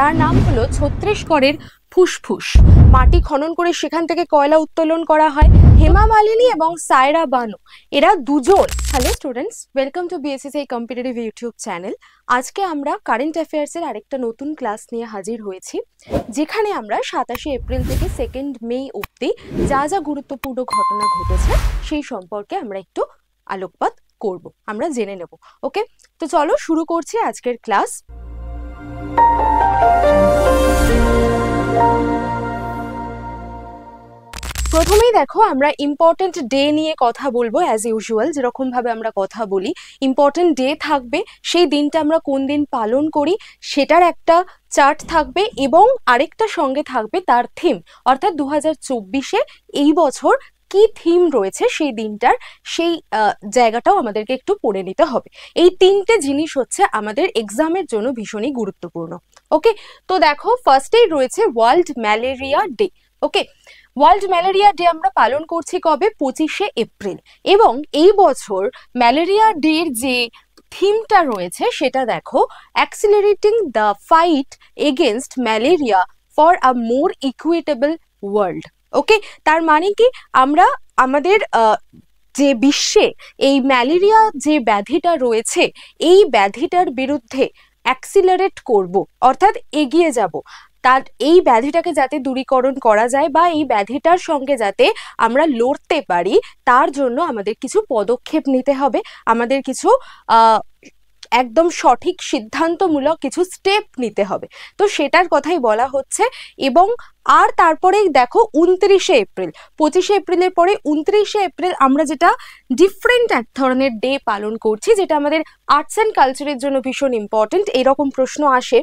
তার নাম হলো ছত্রিশগড়ের ফুসফুস মাটি খনন করে সেখান থেকে কয়লা উত্তোলন করা হয় হেমা মালিনী এবং সায়রা বানু এরা দুজন হ্যালো স্টুডেন্টস ওয়েলকাম টু এই কম্পিটিটিভ ইউটিউব চ্যানেল আজকে আমরা কারেন্ট অ্যাফেয়ার্সের আরেকটা নতুন ক্লাস নিয়ে হাজির হয়েছি যেখানে আমরা সাতাশে এপ্রিল থেকে সেকেন্ড মে অবধি যা যা গুরুত্বপূর্ণ ঘটনা ঘটেছে সেই সম্পর্কে আমরা একটু আলোকপাত করব আমরা জেনে নেব ওকে তো চলো শুরু করছি আজকের ক্লাস প্রথমেই দেখো আমরা ইম্পর্টেন্ট ডে নিয়ে কথা বলবো অ্যাজ ইউজুয়াল যেরকমভাবে আমরা কথা বলি ইম্পর্টেন্ট ডে থাকবে সেই দিনটা আমরা কোন দিন পালন করি সেটার একটা চার্ট থাকবে এবং আরেকটা সঙ্গে থাকবে তার থিম অর্থাৎ দু হাজার এই বছর কি থিম রয়েছে সেই দিনটার সেই জায়গাটাও আমাদেরকে একটু পড়ে নিতে হবে এই তিনটে জিনিস হচ্ছে আমাদের এক্সামের জন্য ভীষণই গুরুত্বপূর্ণ ওকে তো দেখো ফার্স্টেই রয়েছে world malaria day okay world malaria day আমরা পালন করছি কবে পঁচিশে এপ্রিল এবং এই বছর ম্যালেরিয়া ডের যে থিমটা রয়েছে সেটা দেখো accelerating the fight against malaria for a more equitable world okay তার মানে কি আমরা আমাদের যে বিশ্বে এই ম্যালেরিয়া যে ব্যাধিটা রয়েছে এই ব্যাধিটার বিরুদ্ধে অ্যাক্সিলারেট করব অর্থাৎ এগিয়ে যাব তার এই ব্যাধিটাকে যাতে দূরীকরণ করা যায় বা এই ব্যাধিটার সঙ্গে যাতে আমরা লড়তে পারি তার জন্য আমাদের কিছু পদক্ষেপ নিতে হবে আমাদের কিছু একদম সঠিক সিদ্ধান্তমূলক কিছু স্টেপ নিতে হবে তো সেটার কথাই বলা হচ্ছে এবং আর তারপরে দেখো উনত্রিশে এপ্রিল পঁচিশে এপ্রিলের পরে উনত্রিশে এপ্রিল আমরা যেটা ডিফারেন্ট এক ধরনের ডে পালন করছি যেটা আমাদের আর্টস অ্যান্ড কালচারের জন্য ভীষণ ইম্পর্টেন্ট এরকম প্রশ্ন আসে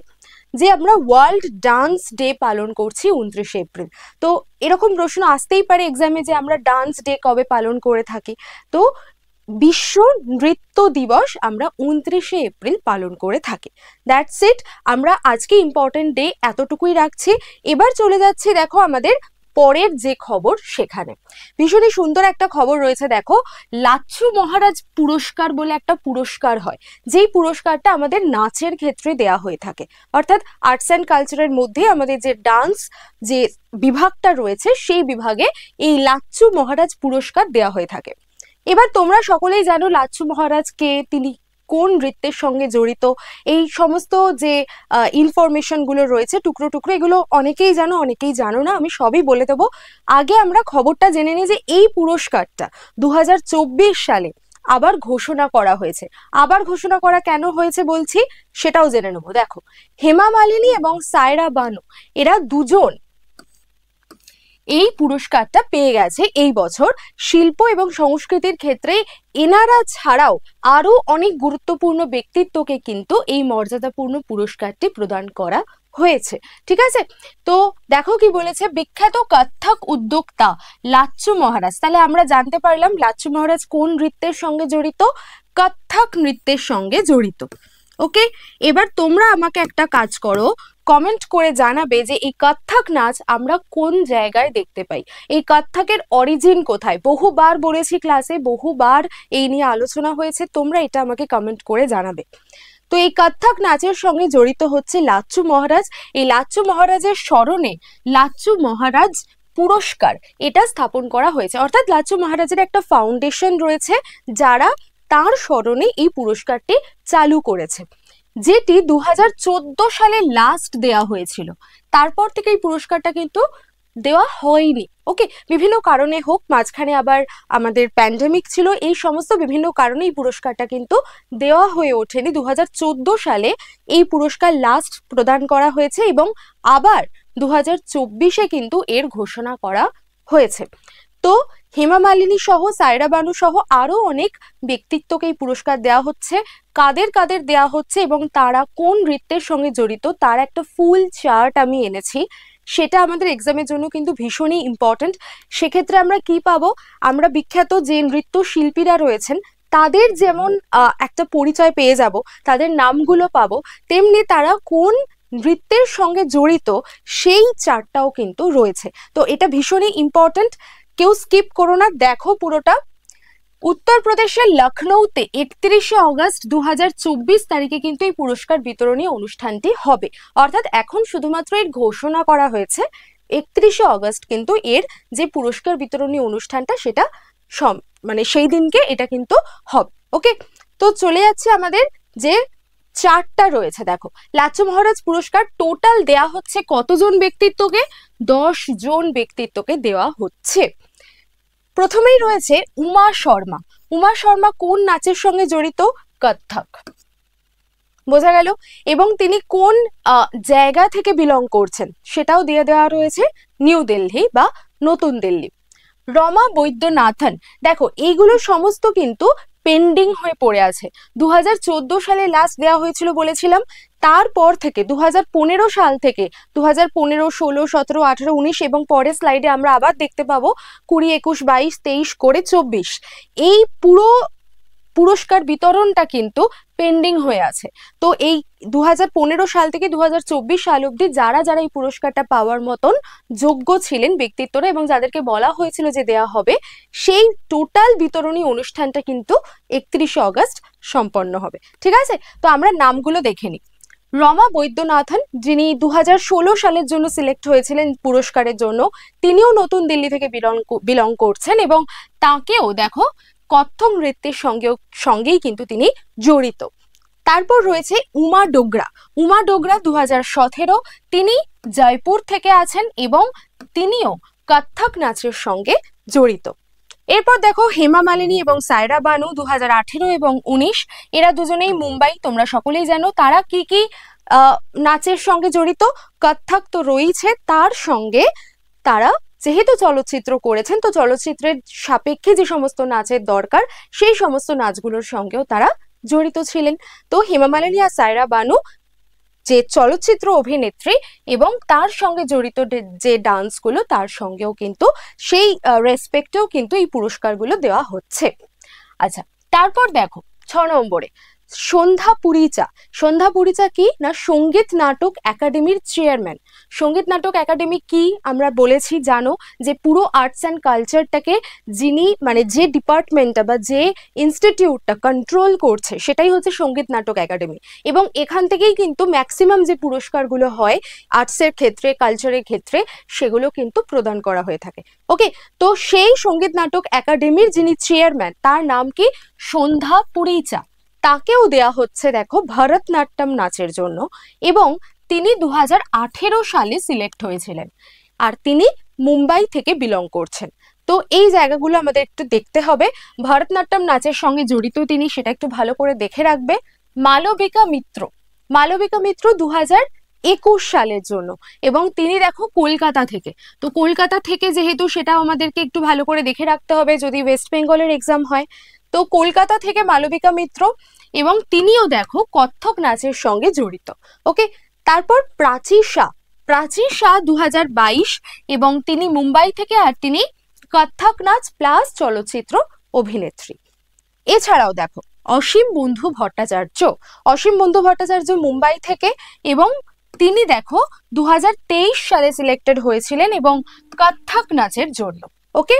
যে আমরা ওয়ার্ল্ড ডান্স ডে পালন করছি উনত্রিশে এপ্রিল তো এরকম প্রশ্ন আসতেই পারে এক্সামে যে আমরা ডান্স ডে কবে পালন করে থাকি তো বিশ্ব নৃত্য দিবস আমরা উনত্রিশে এপ্রিল পালন করে থাকি দ্যাটস ইট আমরা আজকে ইম্পর্টেন্ট ডে এতটুকুই রাখছি এবার চলে যাচ্ছি দেখো আমাদের পরের যে খবর সেখানে ভীষণই সুন্দর একটা খবর রয়েছে দেখো লাচ্ছু মহারাজ পুরস্কার বলে একটা পুরস্কার হয় যেই পুরস্কারটা আমাদের নাচের ক্ষেত্রে দেয়া হয়ে থাকে অর্থাৎ আর্টস অ্যান্ড কালচারের মধ্যে আমাদের যে ডান্স যে বিভাগটা রয়েছে সেই বিভাগে এই লাচ্ছু মহারাজ পুরস্কার দেয়া হয়ে থাকে এবার তোমরা সকলেই জানো লাচ্ছু মহারাজ কে তিনি কোন নৃত্যের সঙ্গে জড়িত এই সমস্ত যে ইনফরমেশনগুলো রয়েছে টুকরো টুকরো এগুলো অনেকেই জানো অনেকেই জানো না আমি সবই বলে দেবো আগে আমরা খবরটা জেনে নিই যে এই পুরস্কারটা দু সালে আবার ঘোষণা করা হয়েছে আবার ঘোষণা করা কেন হয়েছে বলছি সেটাও জেনে নেবো দেখো হেমা মালিনী এবং সায়রা বানু এরা দুজন এই পুরস্কারটা পেয়ে গেছে এই বছর শিল্প এবং সংস্কৃতির ক্ষেত্রে এনারা ছাড়াও আরও অনেক গুরুত্বপূর্ণ ব্যক্তিত্বকে কিন্তু এই মর্যাদাপূর্ণ পুরস্কারটি প্রদান করা হয়েছে ঠিক আছে তো দেখো কি বলেছে বিখ্যাত কথক উদ্যোক্তা লাচ্চু মহারাজ তাহলে আমরা জানতে পারলাম লাচ্চু মহারাজ কোন নৃত্যের সঙ্গে জড়িত কথক নৃত্যের সঙ্গে জড়িত ওকে এবার তোমরা আমাকে একটা কাজ করো কমেন্ট করে জানাবে যে এই কত্থক নাচ আমরা কোন জায়গায় দেখতে পাই এই কত্থকের অরিজিন কোথায় বহুবার বলেছি ক্লাসে বহুবার এই নিয়ে আলোচনা হয়েছে তোমরা এটা আমাকে কমেন্ট করে জানাবে তো এই কত্থক নাচের সঙ্গে জড়িত হচ্ছে লাচ্চু মহারাজ এই লাচ্চু মহারাজের স্মরণে লাচ্চু মহারাজ পুরস্কার এটা স্থাপন করা হয়েছে অর্থাৎ লাচ্চু মহারাজের একটা ফাউন্ডেশন রয়েছে যারা তার স্মরণে এই পুরস্কারটি চালু করেছে যেটি দু সালে লাস্ট দেয়া হয়েছিল তারপর থেকে এই পুরস্কারটা কিন্তু দেওয়া হয়নি ওকে বিভিন্ন কারণে হোক মাঝখানে আবার আমাদের প্যান্ডেমিক ছিল এই সমস্ত বিভিন্ন কারণে এই পুরস্কারটা কিন্তু দেওয়া হয়ে ওঠেনি দু সালে এই পুরস্কার লাস্ট প্রদান করা হয়েছে এবং আবার দু হাজার কিন্তু এর ঘোষণা করা হয়েছে তো হেমা মালিনী সহ সায়রা বানু সহ আরও অনেক ব্যক্তিত্বকে এই পুরস্কার দেওয়া হচ্ছে কাদের কাদের দেওয়া হচ্ছে এবং তারা কোন নৃত্যের সঙ্গে জড়িত তার একটা ফুল চার্ট আমি এনেছি সেটা আমাদের এক্সামের জন্য কিন্তু ভীষণই ইম্পর্ট্যান্ট সেক্ষেত্রে আমরা কি পাবো আমরা বিখ্যাত যে নৃত্য শিল্পীরা রয়েছেন তাদের যেমন একটা পরিচয় পেয়ে যাব তাদের নামগুলো পাবো তেমনি তারা কোন নৃত্যের সঙ্গে জড়িত সেই চারটাও কিন্তু রয়েছে তো এটা ভীষণই ইম্পর্ট্যান্ট কেউ স্কিপ করো না দেখো পুরোটা উত্তরপ্রদেশের লখনৌতে একত্রিশে অগস্ট দু তারিখে কিন্তু এই পুরস্কার বিতরণী অনুষ্ঠানটি হবে অর্থাৎ এখন শুধুমাত্র এর ঘোষণা করা হয়েছে একত্রিশে অগস্ট কিন্তু এর যে পুরস্কার বিতরণী অনুষ্ঠানটা সেটা সম মানে সেই দিনকে এটা কিন্তু হবে ওকে তো চলে যাচ্ছে আমাদের যে চারটা রয়েছে দেখো লাচু মহারাজ পুরস্কার টোটাল দেয়া হচ্ছে কতজন ব্যক্তিত্বকে দশ জন ব্যক্তিত্বকে দেওয়া হচ্ছে প্রথমেই রয়েছে উমা শর্মা উমা শর্মা কোন নাচের সঙ্গে জড়িত কত্থক বোঝা গেল এবং তিনি কোন জায়গা থেকে বিলং করছেন সেটাও দিয়ে দেওয়া রয়েছে নিউ দিল্লি বা নতুন দিল্লি রমা বৈদ্যনাথন দেখো এইগুলো সমস্ত কিন্তু পেন্ডিং হয়ে পড়ে আছে দু সালে লাস্ট দেওয়া হয়েছিল বলেছিলাম তারপর থেকে দু সাল থেকে দু হাজার পনেরো ষোলো সতেরো আঠেরো উনিশ এবং পরের স্লাইডে আমরা আবার দেখতে পাবো কুড়ি একুশ বাইশ তেইশ করে চব্বিশ এই পুরো পুরস্কার বিতরণটা কিন্তু পেন্ডিং হয়ে আছে তো এই দু সাল থেকে দু সাল অবধি যারা যারা এই পুরস্কারটা পাওয়ার মতন যোগ্য ছিলেন ব্যক্তিত্বরা এবং যাদেরকে বলা হয়েছিল যে দেয়া হবে সেই টোটাল বিতরণী অনুষ্ঠানটা কিন্তু একত্রিশে অগস্ট সম্পন্ন হবে ঠিক আছে তো আমরা নামগুলো দেখে নিই রমা বৈদ্যনাথন যিনি দু সালের জন্য সিলেক্ট হয়েছিলেন পুরস্কারের জন্য তিনিও নতুন দিল্লি থেকে বিলং বিলং করছেন এবং তাকেও দেখো কথ্য নৃত্যের সঙ্গেও সঙ্গেই কিন্তু তিনি জড়িত তারপর রয়েছে উমা ডোগরা উমা ডোগরা দু তিনি জয়পুর থেকে আছেন এবং তিনিও কত্থক নাচের সঙ্গে জড়িত এরপর দেখো হেমা মালিনী এবং সায়রা বানু দু হাজার এবং উনিশ এরা দুজনেই মুম্বাই তোমরা সকলেই জানো তারা কি কি নাচের সঙ্গে জড়িত কত্থক তো রয়েছে তার সঙ্গে তারা যেহেতু চলচ্চিত্র করেছেন তো চলচ্চিত্রের সাপেক্ষে যে সমস্ত নাচের দরকার সেই সমস্ত নাচগুলোর সঙ্গেও তারা জড়িত ছিলেন তো হেমা মালিনী আর সায়রা বানু যে চলচ্চিত্র অভিনেত্রী এবং তার সঙ্গে জড়িত যে ডান্সগুলো তার সঙ্গেও কিন্তু সেই রেসপেক্টেও কিন্তু এই পুরস্কারগুলো দেওয়া হচ্ছে আচ্ছা তারপর দেখো ছ নম্বরে সন্ধ্যা পুরিচা সন্ধ্যা পুরিচা কি না সঙ্গীত নাটক একাডেমির চেয়ারম্যান সঙ্গীত নাটক একাডেমি কি আমরা বলেছি জানো যে পুরো আর্টস অ্যান্ড কালচারটাকে যিনি মানে যে ডিপার্টমেন্টটা বা যে ইনস্টিটিউটটা কন্ট্রোল করছে সেটাই হচ্ছে সঙ্গীত নাটক একাডেমি এবং এখান থেকেই কিন্তু ম্যাক্সিমাম যে পুরস্কারগুলো হয় আর্টসের ক্ষেত্রে কালচারের ক্ষেত্রে সেগুলো কিন্তু প্রদান করা হয়ে থাকে ওকে তো সেই সঙ্গীত নাটক একাডেমির যিনি চেয়ারম্যান তার নাম কি সন্ধ্যা পুরিচা তাকেও দেয়া হচ্ছে দেখো ভরতনাট্যম নাচের জন্য এবং তিনি দু সালে সিলেক্ট হয়েছিলেন আর তিনি মুম্বাই থেকে বিলং করছেন তো এই জায়গাগুলো আমাদের একটু দেখতে হবে ভরতনাট্যম নাচের সঙ্গে জড়িত তিনি সেটা একটু ভালো করে দেখে রাখবে মালবিকা মিত্র মালবিকা মিত্র দু একুশ সালের জন্য এবং তিনি দেখো কলকাতা থেকে তো কলকাতা থেকে যেহেতু সেটা আমাদেরকে একটু ভালো করে দেখে রাখতে হবে যদি ওয়েস্ট বেঙ্গলের এক্সাম হয় তো কলকাতা থেকে মালবিকা মিত্র এবং তিনিও দেখো কত্থক নাচের সঙ্গে জড়িত ওকে তারপর প্রাচী শাহ প্রাচী শাহ দু এবং তিনি মুম্বাই থেকে আর তিনি কত্থক নাচ প্লাস চলচ্চিত্র অভিনেত্রী এছাড়াও দেখো অসীম বন্ধু ভট্টাচার্য অসীম বন্ধু ভট্টাচার্য মুম্বাই থেকে এবং তিনি দেখো দু সালে সিলেক্টেড হয়েছিলেন এবং কত্থক নাচের জন্য ওকে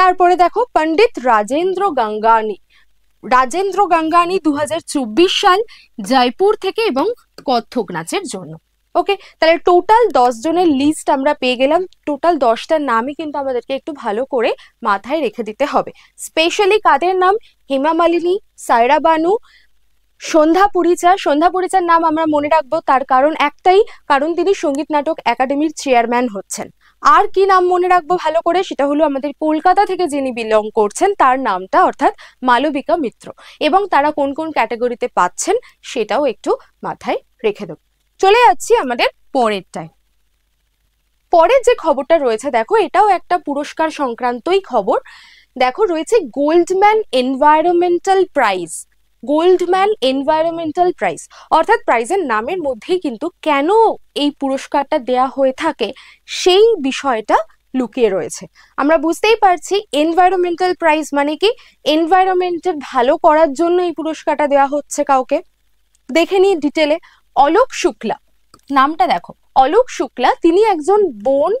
তারপরে দেখো পণ্ডিত রাজেন্দ্র গঙ্গানি রাজেন্দ্র গঙ্গানি দু সাল জয়পুর থেকে এবং কত্থক নাচের জন্য ওকে তাহলে টোটাল দশ জনের লিস্ট আমরা পেয়ে গেলাম টোটাল দশটার নামই কিন্তু আমাদেরকে একটু ভালো করে মাথায় রেখে দিতে হবে স্পেশালি কাদের নাম হেমা মালিনী সায়রা বানু সন্ধ্যা পরিচার সন্ধ্যা পরিচার নাম আমরা মনে রাখবো তার কারণ একটাই কারণ তিনি সঙ্গীত নাটক একাডেমির চেয়ারম্যান হচ্ছেন আর কি নাম মনে রাখবো ভালো করে সেটা হলো আমাদের কলকাতা থেকে যিনি বিলং করছেন তার নামটা অর্থাৎ মালবিকা মিত্র এবং তারা কোন কোন ক্যাটাগরিতে পাচ্ছেন সেটাও একটু মাথায় রেখে দেব চলে যাচ্ছি আমাদের পরেরটায় পরের যে খবরটা রয়েছে দেখো এটাও একটা পুরস্কার সংক্রান্তই খবর দেখো রয়েছে Goldman environmental prize Goldman environmental prize অর্থাৎ প্রাইজের নামের মধ্যেই কিন্তু কেন এই পুরস্কারটা দেয়া হয়ে থাকে সেই বিষয়টা লুকিয়ে রয়েছে আমরা বুঝতেই পারছি এনভায়রনমেন্টাল প্রাইজ মানে কি এনভায়রনমেন্টের ভালো করার জন্য এই পুরস্কারটা দেওয়া হচ্ছে কাউকে দেখে নিই ডিটেলে অলোক শুক্লা নামটা দেখো অলোক শুক্লা তিনি একজন বন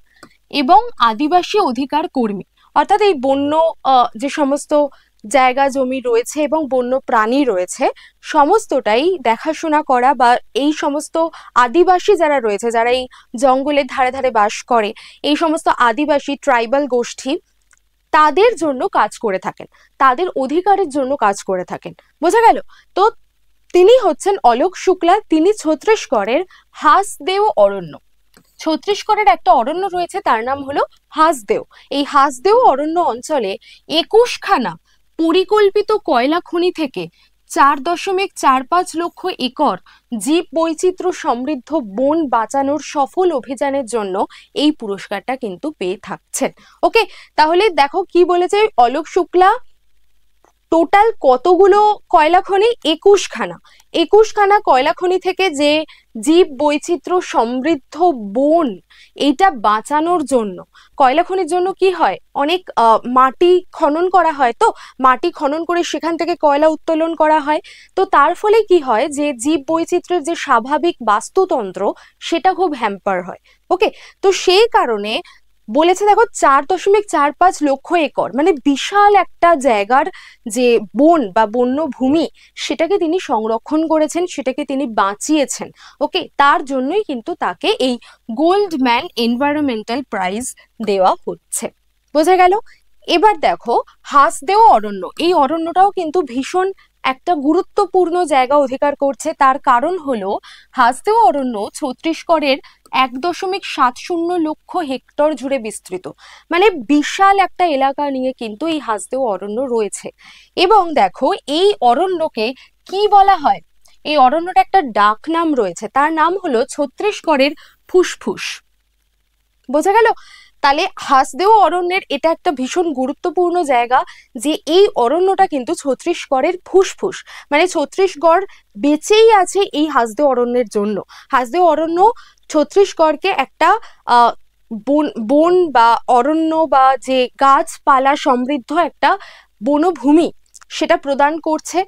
এবং আদিবাসী অধিকার কর্মী অর্থাৎ এই বন্য যে সমস্ত জায়গা জমি রয়েছে এবং বন্য প্রাণী রয়েছে সমস্তটাই দেখাশোনা করা বা এই সমস্ত আদিবাসী যারা রয়েছে যারা এই জঙ্গলের ধারে ধারে বাস করে এই সমস্ত আদিবাসী ট্রাইবাল গোষ্ঠী তাদের জন্য কাজ করে থাকেন তাদের অধিকারের জন্য কাজ করে থাকেন বোঝা গেল তো তিনি হচ্ছেন অলোক শুক্লা তিনি ছত্রিশগড়ের হাসদেও অরণ্য ছত্রিশগড়ের একটা অরণ্য রয়েছে তার নাম হলো হাসদেও এই হাসদেও অরণ্য অঞ্চলে একুশখানা পরিকল্পিত কয়লা খনি থেকে চার দশমিক চার পাঁচ লক্ষ একর জীব বৈচিত্র্য সমৃদ্ধ বন বাঁচানোর সফল অভিযানের জন্য এই পুরস্কারটা কিন্তু পেয়ে থাকছেন ওকে তাহলে দেখো কি বলেছে অলোক শুক্লা টোটাল কতগুলো কয়লা খনি একুশখানা একুশখানা কয়লা খনি থেকে যে জীব বৈচিত্র্য সমৃদ্ধ বন এইটা বাঁচানোর জন্য কয়লা খনির জন্য কি হয় অনেক মাটি খনন করা হয় তো মাটি খনন করে সেখান থেকে কয়লা উত্তোলন করা হয় তো তার ফলে কি হয় যে জীব বৈচিত্র্যের যে স্বাভাবিক বাস্তুতন্ত্র সেটা খুব হ্যাম্পার হয় ওকে তো সেই কারণে বলেছে দেখো চার দশমিক চার পাঁচ লক্ষ একর মানে বিশাল একটা জায়গার যে বন বা বন্য ভূমি সেটাকে তিনি সংরক্ষণ করেছেন সেটাকে তিনি বাঁচিয়েছেন ওকে তার জন্যই কিন্তু তাকে এই গোল্ডম্যান এনভায়রনমেন্টাল প্রাইজ দেওয়া হচ্ছে বোঝা গেল এবার দেখো হাসদেও অরণ্য এই অরণ্যটাও কিন্তু ভীষণ একটা গুরুত্বপূর্ণ জায়গা অধিকার করছে তার কারণ হলো হাসদেও অরণ্য ছত্তিশগড়ের এক দশমিক সাত শূন্য লক্ষ হেক্টর জুড়ে বিস্তৃত মানে বিশাল একটা এলাকা নিয়ে কিন্তু এই হাসদেও অরণ্য রয়েছে এবং দেখো এই অরণ্যকে কি বলা হয় এই অরণ্যটা একটা ডাক নাম রয়েছে তার নাম হলো ছত্রিশগড়ের ফুসফুস বোঝা গেল তাহলে হাসদেও অরণ্যের এটা একটা ভীষণ গুরুত্বপূর্ণ জায়গা যে এই অরণ্যটা কিন্তু ছত্রিশগড়ের ফুসফুস মানে ছত্রিশগড় বেঁচেই আছে এই হাসদেও অরণ্যের জন্য হাসদেও অরণ্য ছত্রিশগড়কে একটা বন বন বা অরণ্য বা যে গাছপালা সমৃদ্ধ একটা বনভূমি সেটা প্রদান করছে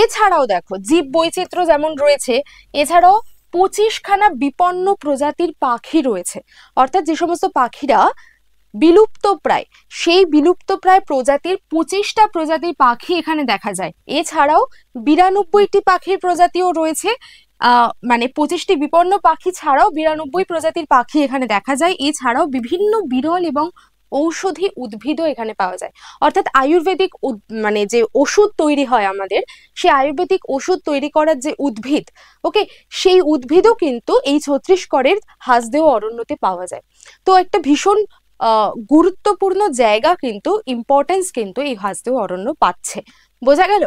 এছাড়াও দেখো জীব বৈচিত্র্য যেমন রয়েছে এছাড়াও পঁচিশখানা বিপন্ন প্রজাতির পাখি রয়েছে অর্থাৎ যে সমস্ত পাখিরা বিলুপ্ত প্রায় সেই বিলুপ্ত প্রায় প্রজাতির পঁচিশটা প্রজাতির পাখি এখানে দেখা যায় এছাড়াও বিরানব্বইটি পাখির প্রজাতিও রয়েছে মানে পঁচিশটি বিপন্ন পাখি ছাড়াও বিরানব্বই প্রজাতির পাখি এখানে দেখা যায় এছাড়াও বিভিন্ন বিরল এবং ঔষধি উদ্ভিদও এখানে পাওয়া যায় অর্থাৎ আয়ুর্বেদিক মানে যে ওষুধ তৈরি হয় আমাদের সেই আয়ুর্বেদিক ওষুধ তৈরি করার যে উদ্ভিদ ওকে সেই উদ্ভিদও কিন্তু এই ছত্রিশগড়ের হাসদেও অরণ্যতে পাওয়া যায় তো একটা ভীষণ গুরুত্বপূর্ণ জায়গা কিন্তু ইম্পর্টেন্স কিন্তু এই হাসদেও অরণ্য পাচ্ছে বোঝা গেল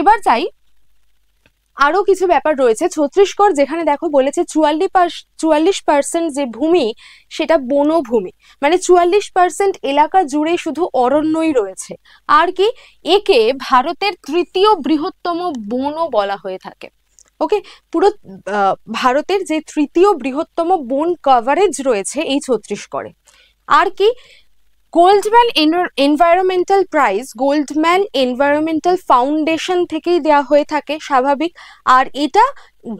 এবার চাই আরও কিছু ব্যাপার রয়েছে ছত্রিশগড় যেখানে দেখো বলেছে চুয়াল্লিশ চুয়াল্লিশ পার্সেন্ট যে ভূমি সেটা বনভূমি মানে চুয়াল্লিশ পার্সেন্ট এলাকা জুড়ে শুধু অরণ্যই রয়েছে আর কি একে ভারতের তৃতীয় বৃহত্তম বনও বলা হয়ে থাকে ওকে পুরো ভারতের যে তৃতীয় বৃহত্তম বন কভারেজ রয়েছে এই ছত্রিশগড়ে আর কি Goldman environmental prize Goldman environmental foundation থেকেই দেয়া হয়ে থাকে স্বাভাবিক আর এটা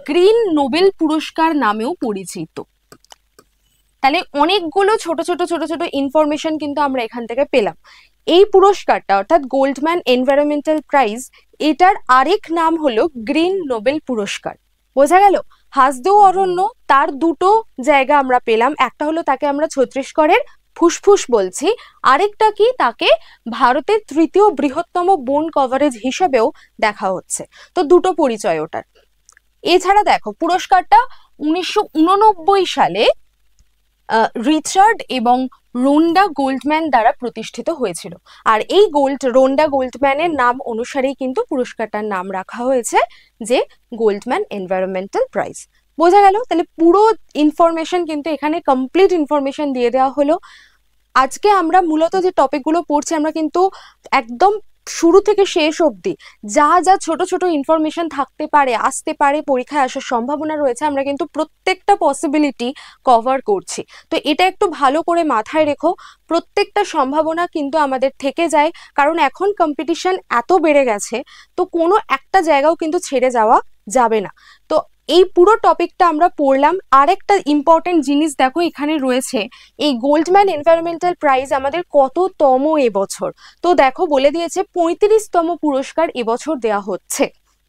গ্রিন নোবেল পুরস্কার নামেও পরিচিত তাহলে অনেকগুলো ছোট ছোট ছোট ছোট ইনফরমেশন কিন্তু আমরা এখান থেকে পেলাম এই পুরস্কারটা অর্থাৎ গোল্ডম্যান এনভায়রনমেন্টাল প্রাইজ এটার আরেক নাম হলো গ্রিন নোবেল পুরস্কার বোঝা গেল হাসদেও অরণ্য তার দুটো জায়গা আমরা পেলাম একটা হলো তাকে আমরা ছত্রিশগড়ের ফুসফুস বলছি আরেকটা কি তাকে ভারতের তৃতীয় বৃহত্তম বোন কভারেজ হিসেবেও দেখা হচ্ছে তো দুটো পরিচয় ওটার এছাড়া দেখো পুরস্কারটা উনিশশো সালে রিচার্ড এবং রোন্ডা গোল্ডম্যান দ্বারা প্রতিষ্ঠিত হয়েছিল আর এই গোল্ড রোন্ডা গোল্ডম্যানের নাম অনুসারেই কিন্তু পুরস্কারটার নাম রাখা হয়েছে যে গোল্ডম্যান এনভায়রনমেন্টাল প্রাইজ বোঝা গেল তাহলে পুরো ইনফরমেশন কিন্তু এখানে কমপ্লিট ইনফরমেশন দিয়ে দেওয়া হলো আজকে আমরা মূলত যে টপিকগুলো পড়ছি আমরা কিন্তু একদম শুরু থেকে শেষ অবধি যা যা ছোট ছোট ইনফরমেশন থাকতে পারে আসতে পারে পরীক্ষায় আসার সম্ভাবনা রয়েছে আমরা কিন্তু প্রত্যেকটা পসিবিলিটি কভার করছি তো এটা একটু ভালো করে মাথায় রেখো প্রত্যেকটা সম্ভাবনা কিন্তু আমাদের থেকে যায় কারণ এখন কম্পিটিশন এত বেড়ে গেছে তো কোনো একটা জায়গাও কিন্তু ছেড়ে যাওয়া যাবে না এই পুরো টপিকটা আমরা পড়লাম আরেকটা ইম্পর্টেন্ট জিনিস দেখো এখানে রয়েছে এই গোল্ডম্যান এনভায়রনমেন্টাল প্রাইজ আমাদের কততম এবছর তো দেখো বলে দিয়েছে পঁয়ত্রিশতম পুরস্কার এবছর দেওয়া হচ্ছে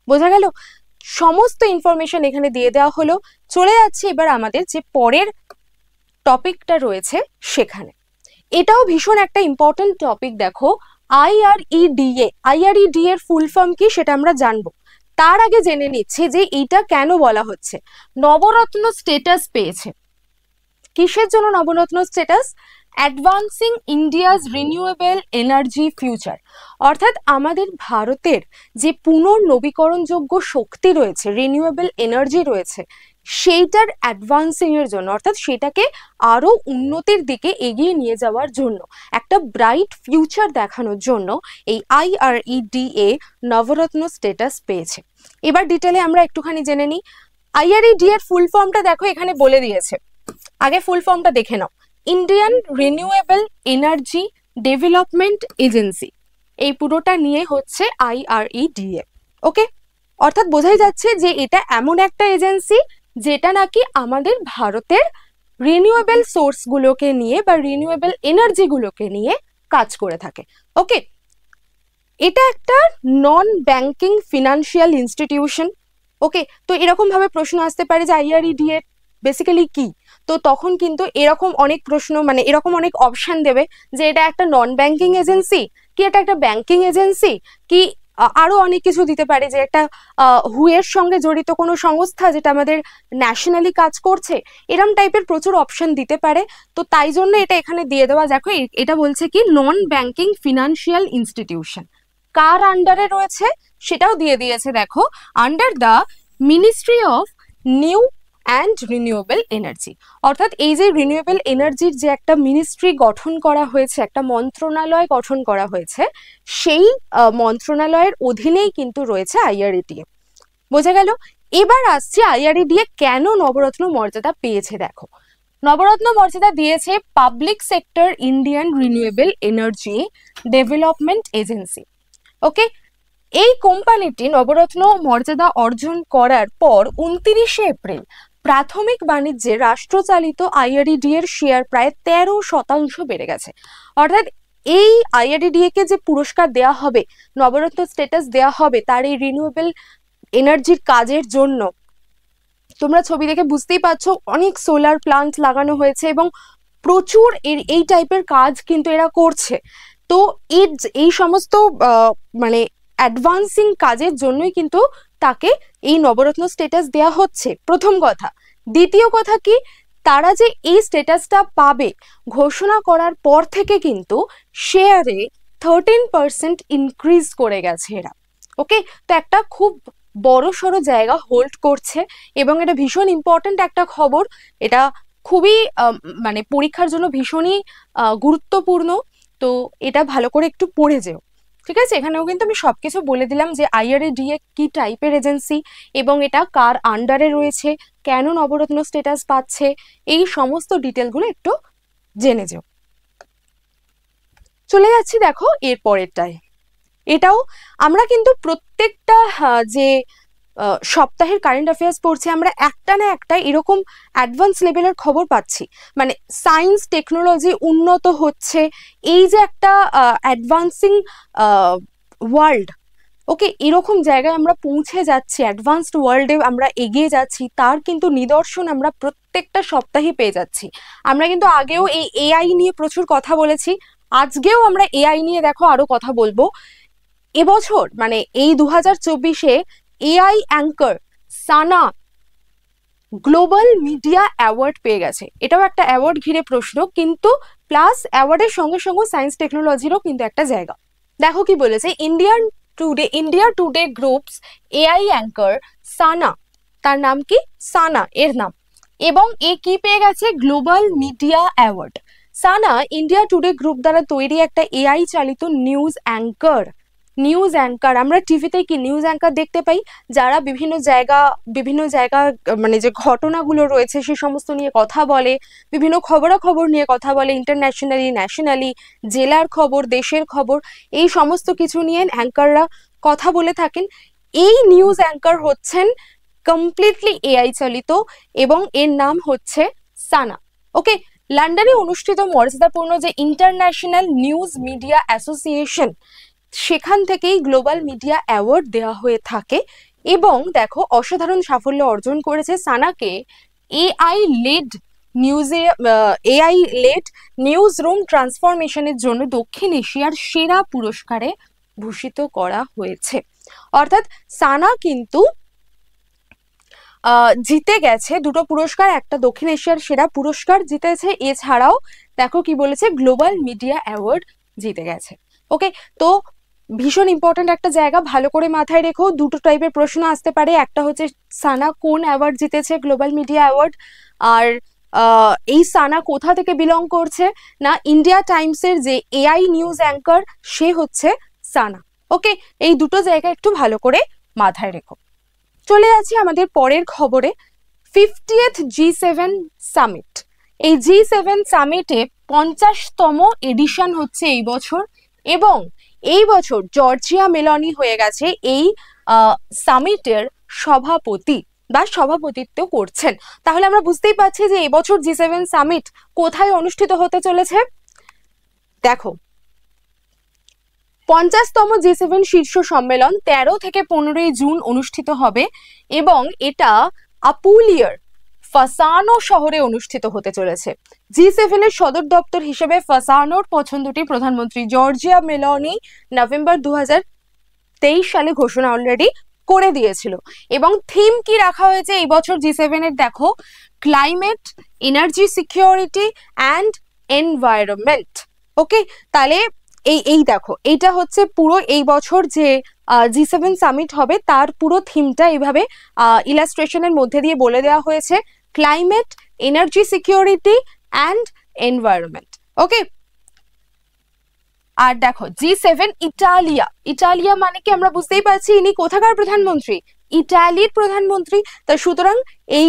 বোঝা গেল সমস্ত ইনফরমেশন এখানে দিয়ে দেওয়া হলো চলে যাচ্ছে এবার আমাদের যে পরের টপিকটা রয়েছে সেখানে এটাও ভীষণ একটা ইম্পর্টেন্ট টপিক দেখো আইআরইডিএ আইআরইডি e e এর ফুল ফর্ম কি সেটা আমরা জানবো তার আগে জেনে নিচ্ছে যে এইটা কেন বলা হচ্ছে নবরত্ন স্টেটাস পেয়েছে কিসের জন্য Navratna status advancing India's renewable energy future অর্থাৎ আমাদের ভারতের যে পুনর্নবীকরণযোগ্য শক্তি রয়েছে রিনিউয়েবল এনার্জি রয়েছে সেইটার অ্যাডভান্সিংয়ের জন্য অর্থাৎ সেটাকে আরও উন্নতির দিকে এগিয়ে নিয়ে যাওয়ার জন্য একটা ব্রাইট ফিউচার দেখানোর জন্য এই আইআরইডিএ e নবরত্ন স্টেটাস পেয়েছে এবার ডিটেলে আমরা একটুখানি জেনে নিই আইআরইডি e এর ফুল ফর্মটা দেখো এখানে বলে দিয়েছে আগে ফুল ফর্মটা দেখে নাও Indian renewable energy development agency এই পুরোটা নিয়ে হচ্ছে আইআরইডিএ e ওকে অর্থাৎ বোঝাই যাচ্ছে যে এটা এমন একটা এজেন্সি যেটা নাকি আমাদের ভারতের রিনিউয়েবল সোর্সগুলোকে নিয়ে বা রিনিউয়েবল এনার্জিগুলোকে নিয়ে কাজ করে থাকে ওকে এটা একটা non banking financial institution okay তো এরকমভাবে প্রশ্ন আসতে পারে যে আইআরইডি e এর বেসিক্যালি কি তো তখন কিন্তু এরকম অনেক প্রশ্ন মানে এরকম অনেক অপশান দেবে যে এটা একটা নন ব্যাংকিং এজেন্সি কি এটা একটা ব্যাংকিং এজেন্সি কি আরও অনেক কিছু দিতে পারে যে একটা হুয়ের সঙ্গে জড়িত কোনো সংস্থা যেটা আমাদের ন্যাশনালি কাজ করছে এরম টাইপের প্রচুর অপশন দিতে পারে তো তাই জন্য এটা এখানে দিয়ে দেওয়া দেখো এটা বলছে কি নন ব্যাংকিং ফিনান্সিয়াল ইনস্টিটিউশন কার আন্ডারে রয়েছে সেটাও দিয়ে দিয়েছে দেখো under the ministry of new and renewable energy অর্থাৎ এই যে রিনিউয়েবল এনার্জির যে একটা মিনিস্ট্রি গঠন করা হয়েছে একটা মন্ত্রণালয় গঠন করা হয়েছে সেই মন্ত্রণালয়ের অধীনেই কিন্তু রয়েছে আইআরএটিএ e বোঝা গেল এবার আসছে আইআরএডিএ e কেন নবরত্ন মর্যাদা পেয়েছে দেখো নবরত্ন মর্যাদা দিয়েছে public sector Indian renewable energy development agency okay এই কোম্পানিটি নবরত্ন মর্যাদা অর্জন করার পর উনতিরিশে এপ্রিল প্রাথমিক বাণিজ্যে রাষ্ট্রচালিত আইআরডিডি e এর শেয়ার প্রায় তেরো শতাংশ বেড়ে গেছে অর্থাৎ এই আইআরডিডিএ e কে যে পুরস্কার দেয়া হবে নবরত্ন স্ট্যাটাস দেয়া হবে তার এই রিনিউয়েবল এনার্জির কাজের জন্য তোমরা ছবি দেখে বুঝতেই পারছো অনেক সোলার প্লান্ট লাগানো হয়েছে এবং প্রচুর এর এই টাইপের কাজ কিন্তু এরা করছে তো এই এই সমস্ত মানে অ্যাডভান্সিং কাজের জন্যই কিন্তু তাকে এই নবরত্ন স্টেটাস দেয়া হচ্ছে প্রথম কথা দ্বিতীয় কথা কি তারা যে এই স্টেটাসটা পাবে ঘোষণা করার পর থেকে কিন্তু শেয়ারে থার্টিন পার্সেন্ট ইনক্রিজ করে গেছে এরা ওকে তো একটা খুব বড় সড়ো জায়গা হোল্ড করছে এবং এটা ভীষণ ইম্পর্টেন্ট একটা খবর এটা খুবই মানে পরীক্ষার জন্য ভীষণই গুরুত্বপূর্ণ তো এটা ভালো করে একটু পড়ে যেও ঠিক আছে এখানেও কিন্তু আমি সব কিছু বলে দিলাম যে এ কি টাইপের এজেন্সি এবং এটা কার আন্ডারে রয়েছে কেন নবরত্ন স্টেটাস পাচ্ছে এই সমস্ত ডিটেলগুলো একটু জেনে যেও চলে যাচ্ছি দেখো এর পরেরটায় এটাও আমরা কিন্তু প্রত্যেকটা হ্যাঁ, যে সপ্তাহের কারেন্ট অ্যাফেয়ার্স পড়ছি আমরা একটা না একটা এরকম অ্যাডভান্স লেভেলের খবর পাচ্ছি মানে সায়েন্স টেকনোলজি উন্নত হচ্ছে এই যে একটা অ্যাডভান্সিং ওয়ার্ল্ড ওকে এরকম জায়গায় আমরা পৌঁছে যাচ্ছি অ্যাডভান্সড ওয়ার্ল্ডে আমরা এগিয়ে যাচ্ছি তার কিন্তু নিদর্শন আমরা প্রত্যেকটা সপ্তাহে পেয়ে যাচ্ছি আমরা কিন্তু আগেও এই এআই নিয়ে প্রচুর কথা বলেছি আজকেও আমরা এআই নিয়ে দেখো আরও কথা বলবো এবছর মানে এই দু হাজার চব্বিশে AI anchor Sana global media award পেয়ে গেছে এটাও একটা অ্যাওয়ার্ড ঘিরে প্রশ্ন কিন্তু প্লাস অ্যাওয়ার্ডের সঙ্গে সঙ্গে সায়েন্স টেকনোলজিরও কিন্তু একটা জায়গা দেখো কি বলেছে Indian Today India Today groups AI anchor Sana তার নাম কি সানা এর নাম এবং এ কি পেয়ে গেছে global media award Sana India Today group দ্বারা তৈরি একটা এআই চালিত নিউজ অ্যাঙ্কার নিউজ অ্যাঙ্কার আমরা টিভিতে কি নিউজ অ্যাঙ্কার দেখতে পাই যারা বিভিন্ন জায়গা বিভিন্ন জায়গা মানে যে ঘটনাগুলো রয়েছে সে সমস্ত নিয়ে কথা বলে বিভিন্ন খবরাখবর নিয়ে কথা বলে ইন্টারন্যাশনালি ন্যাশনালি জেলার খবর দেশের খবর এই সমস্ত কিছু নিয়ে অ্যাঙ্কাররা কথা বলে থাকেন এই নিউজ অ্যাঙ্কার হচ্ছেন কমপ্লিটলি এআই চালিত এবং এর নাম হচ্ছে সানা ওকে লন্ডনে অনুষ্ঠিত মর্যাদাপূর্ণ যে ইন্টারন্যাশনাল নিউজ মিডিয়া অ্যাসোসিয়েশন সেখান থেকেই গ্লোবাল মিডিয়া অ্যাওয়ার্ড দেওয়া হয়ে থাকে এবং দেখো অসাধারণ সাফল্য অর্জন করেছে সানাকে এআই লেড নিউজে এআই লেড নিউজ রুম ট্রান্সফরমেশনের জন্য দক্ষিণ এশিয়ার সেরা পুরস্কারে ভূষিত করা হয়েছে অর্থাৎ সানা কিন্তু জিতে গেছে দুটো পুরস্কার একটা দক্ষিণ এশিয়ার সেরা পুরস্কার জিতেছে এছাড়াও দেখো কি বলেছে গ্লোবাল মিডিয়া অ্যাওয়ার্ড জিতে গেছে ওকে তো ভীষণ ইম্পর্টেন্ট একটা জায়গা ভালো করে মাথায় রেখো দুটো টাইপের প্রশ্ন আসতে পারে একটা হচ্ছে সানা কোন অ্যাওয়ার্ড জিতেছে গ্লোবাল মিডিয়া অ্যাওয়ার্ড আর এই সানা কোথা থেকে বিলং করছে না ইন্ডিয়া টাইমসের যে এআই নিউজ অ্যাঙ্কার সে হচ্ছে সানা ওকে এই দুটো জায়গা একটু ভালো করে মাথায় রেখো চলে আছি আমাদের পরের খবরে ফিফটিয়েথ জি সেভেন সামিট এই জি সেভেন সামিটে পঞ্চাশতম এডিশন হচ্ছে এই বছর এবং এই বছর জর্জিয়া মেলনি হয়ে গেছে এই সামিটের সভাপতি বা সভাপতিত্ব করছেন তাহলে আমরা বুঝতেই পারছি যে এবছর জি সেভেন সামিট কোথায় অনুষ্ঠিত হতে চলেছে দেখো পঞ্চাশতম জি সেভেন শীর্ষ সম্মেলন ১৩ থেকে পনেরোই জুন অনুষ্ঠিত হবে এবং এটা আপুলিয়ার ফাসানো শহরে অনুষ্ঠিত হতে চলেছে জি সেভেনের সদর দপ্তর হিসেবে ফাসানোর পছন্দটি প্রধানমন্ত্রী জর্জিয়া মেলনি নভেম্বর দু সালে ঘোষণা অলরেডি করে দিয়েছিল এবং থিম কি রাখা হয়েছে এই বছর জি সেভেনের দেখো climate energy security and environment okay তাহলে এই এই দেখো এইটা হচ্ছে পুরো এই বছর যে জি সেভেন সামিট হবে তার পুরো থিমটা এইভাবে ইলাস্ট্রেশনের মধ্যে দিয়ে বলে দেওয়া হয়েছে climate, energy security and environment. Okay. আর দেখো জি সেভেন ইটালিয়া ইটালিয়া মানে কি আমরা বুঝতেই পারছি ইনি কোথাকার প্রধানমন্ত্রী ইটালির প্রধানমন্ত্রী তা সুতরাং এই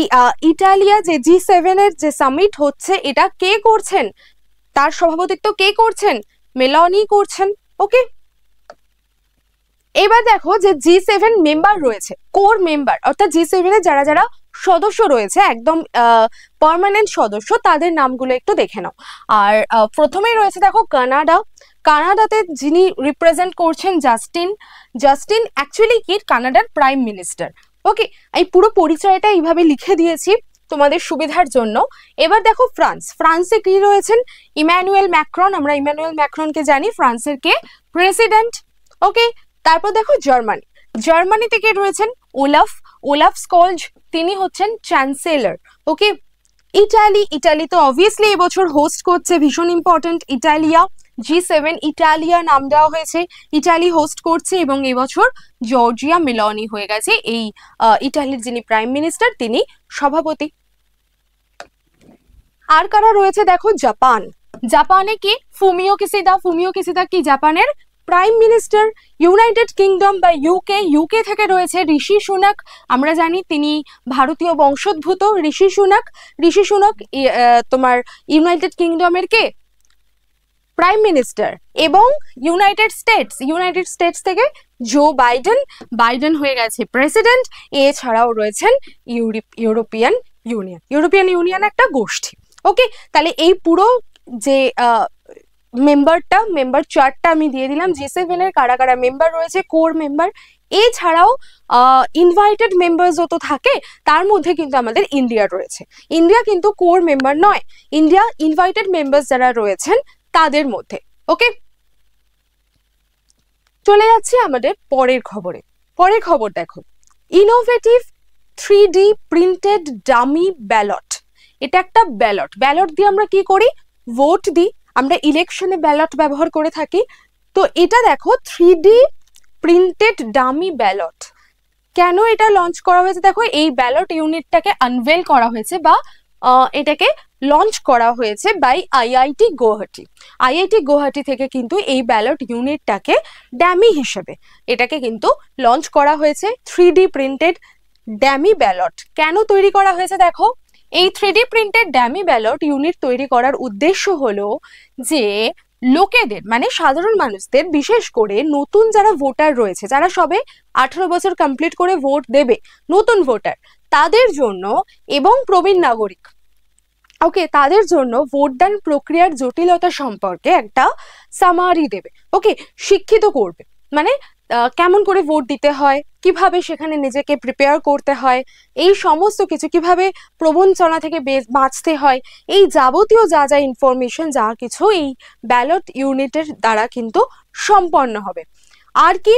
ইটালিয়া যে জি সেভেনের যে সামিট হচ্ছে এটা কে করছেন তার সভাপতিত্ব কে করছেন মেলনি করছেন ওকে এবার দেখো যে জি সেভেন মেম্বার রয়েছে কোর মেম্বার অর্থাৎ জি সেভেনে যারা যারা সদস্য রয়েছে একদম পারমানেন্ট সদস্য তাদের নামগুলো একটু দেখে নাও আর প্রথমেই রয়েছে দেখো কানাডা কানাডাতে যিনি রিপ্রেজেন্ট করছেন জাস্টিন জাস্টিন অ্যাকচুয়ালি কি কানাডার প্রাইম মিনিস্টার ওকে এই পুরো পরিচয়টা এইভাবে লিখে দিয়েছি তোমাদের সুবিধার জন্য এবার দেখো ফ্রান্স ফ্রান্সে কি রয়েছেন ইম্যানুয়েল ম্যাক্রন আমরা ইম্যানুয়েল ম্যাক্রনকে জানি ফ্রান্সের কে প্রেসিডেন্ট ওকে তারপর দেখো জার্মানি জার্মানিতে কে রয়েছেন ওলাফ ওলাফ স্কলজ তিনি হচ্ছেন চ্যান্সেলর ওকে ইটালি ইটালি তো অবভিয়াসলি এবছর হোস্ট করছে ভীষণ important Italia G seven Italia নাম দেওয়া হয়েছে ইটালি হোস্ট করছে এবং এবছর জর্জিয়া মিলনি হয়ে গেছে এই ইটালির যিনি প্রাইম মিনিস্টার তিনি সভাপতি আর কারা রয়েছে দেখো জাপান জাপানে কি ফুমিও কিসিদা ফুমিও কিসিদা কি জাপানের প্রাইম মিনিস্টার ইউনাইটেড কিংডম বা ইউকে ইউকে থেকে রয়েছে ঋষি সুনাক আমরা জানি তিনি ভারতীয় বংশোদ্ভূত ঋষি সুনাক ঋষি সুনাক তোমার ইউনাইটেড কিংডমের কে প্রাইম মিনিস্টার এবং ইউনাইটেড স্টেটস ইউনাইটেড স্টেটস থেকে জো বাইডেন বাইডেন হয়ে গেছে প্রেসিডেন্ট এছাড়াও রয়েছেন ইউরোপিয়ান ইউনিয়ন ইউরোপিয়ান ইউনিয়ন একটা গোষ্ঠী ওকে তাহলে এই পুরো যে মেম্বারটা মেম্বার চারটা আমি দিয়ে দিলাম জেসেভেন এর কারা কারা মেম্বার রয়েছে কোর মেম্বার এছাড়াও ইনভাইটেড মেম্বার যত থাকে তার মধ্যে কিন্তু আমাদের ইন্ডিয়া রয়েছে ইন্ডিয়া কিন্তু কোর মেম্বার নয় ইন্ডিয়া ইনভাইটেড মেম্বার যারা রয়েছেন তাদের মধ্যে ওকে চলে যাচ্ছি আমাদের পরের খবরে পরের খবর দেখো innovative three D printed dummy ballot এটা একটা ব্যালট ব্যালট দিয়ে আমরা কি করি ভোট দিই আমরা ইলেকশনে ব্যালট ব্যবহার করে থাকি তো এটা দেখো থ্রি প্রিন্টেড ডামি ব্যালট কেন এটা লঞ্চ করা হয়েছে দেখো এই ব্যালট ইউনিটটাকে আনভেল করা হয়েছে বা এটাকে লঞ্চ করা হয়েছে by IIT Guwahati IIT Guwahati থেকে কিন্তু এই ব্যালট ইউনিটটাকে ড্যামি হিসেবে এটাকে কিন্তু লঞ্চ করা হয়েছে থ্রি প্রিন্টেড ড্যামি ব্যালট কেন তৈরি করা হয়েছে দেখো এই থ্রিডি প্রিন্টের ড্যামি ব্যালট ইউনিট তৈরি করার উদ্দেশ্য হলো যে লোকেদের মানে সাধারণ মানুষদের বিশেষ করে নতুন যারা ভোটার রয়েছে যারা সবে আঠারো বছর কমপ্লিট করে ভোট দেবে নতুন ভোটার তাদের জন্য এবং প্রবীণ নাগরিক ওকে তাদের জন্য ভোটদান প্রক্রিয়ার জটিলতা সম্পর্কে একটা সামারি দেবে ওকে শিক্ষিত করবে মানে কেমন করে ভোট দিতে হয় কিভাবে সেখানে নিজেকে প্রিপেয়ার করতে হয় এই সমস্ত কিছু কিভাবে প্রবঞ্চনা থেকে বাঁচতে হয় এই যাবতীয় যা যা ইনফরমেশন যা কিছু এই ব্যালট ইউনিটের দ্বারা কিন্তু সম্পন্ন হবে আর কি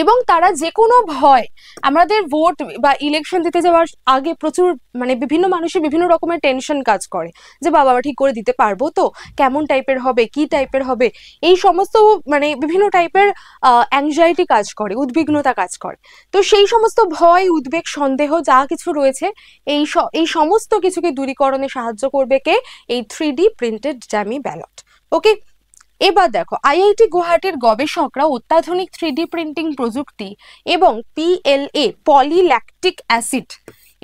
এবং তারা যে কোনো ভয় আমাদের ভোট বা ইলেকশন দিতে যাওয়ার আগে প্রচুর মানে বিভিন্ন মানুষের বিভিন্ন রকমের টেনশন কাজ করে যে বাবা ঠিক করে দিতে পারবো তো কেমন টাইপের হবে কি টাইপের হবে এই সমস্ত মানে বিভিন্ন টাইপের অ্যাংজাইটি কাজ করে উদ্বিগ্নতা কাজ করে তো সেই সমস্ত ভয় উদ্বেগ সন্দেহ যা কিছু রয়েছে এই এই সমস্ত কিছুকে দূরীকরণে সাহায্য করবে কে এই three D printed dummy ballot okay এবার দেখো আইআইটি গুয়াহাটির গবেষকরা অত্যাধুনিক থ্রিডি প্রিন্টিং প্রযুক্তি এবং পিএলএ পলিল্যাকটিক অ্যাসিড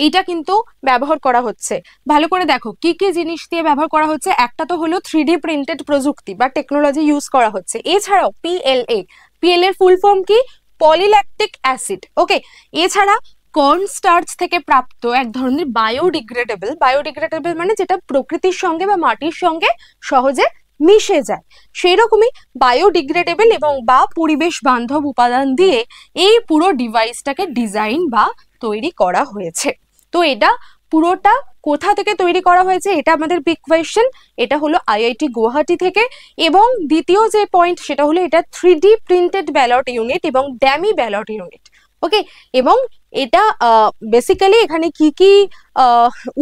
এইটা কিন্তু ব্যবহার করা হচ্ছে ভালো করে দেখো কি কি জিনিস দিয়ে ব্যবহার করা হচ্ছে একটা তো হলো থ্রিডি প্রিন্টেড প্রযুক্তি বা টেকনোলজি ইউজ করা হচ্ছে এছাড়াও পিএলএ পিএল এর ফুল ফর্ম কি পলিল্যাকটিক অ্যাসিড ওকে এছাড়া কর্ন স্টার্চ থেকে প্রাপ্ত এক ধরনের বায়োডিগ্রেডেবল বায়োডিগ্রেডেবল মানে যেটা প্রকৃতির সঙ্গে বা মাটির সঙ্গে সহজে মিশে যায় সেই রকমই বায়োডিগ্রেডেবল এবং বা পরিবেশ বান্ধব উপাদান দিয়ে এই পুরো ডিভাইসটাকে ডিজাইন বা তৈরি করা হয়েছে তো এটা পুরোটা কোথা থেকে তৈরি করা হয়েছে এটা আমাদের বিগ কোয়েশ্চেন এটা হলো আইআইটি গুয়াহাটি থেকে এবং দ্বিতীয় যে পয়েন্ট সেটা হলো এটা থ্রি প্রিন্টেড ব্যালট ইউনিট এবং ড্যামি ব্যালট ইউনিট ওকে এবং এটা বেসিক্যালি এখানে কি কি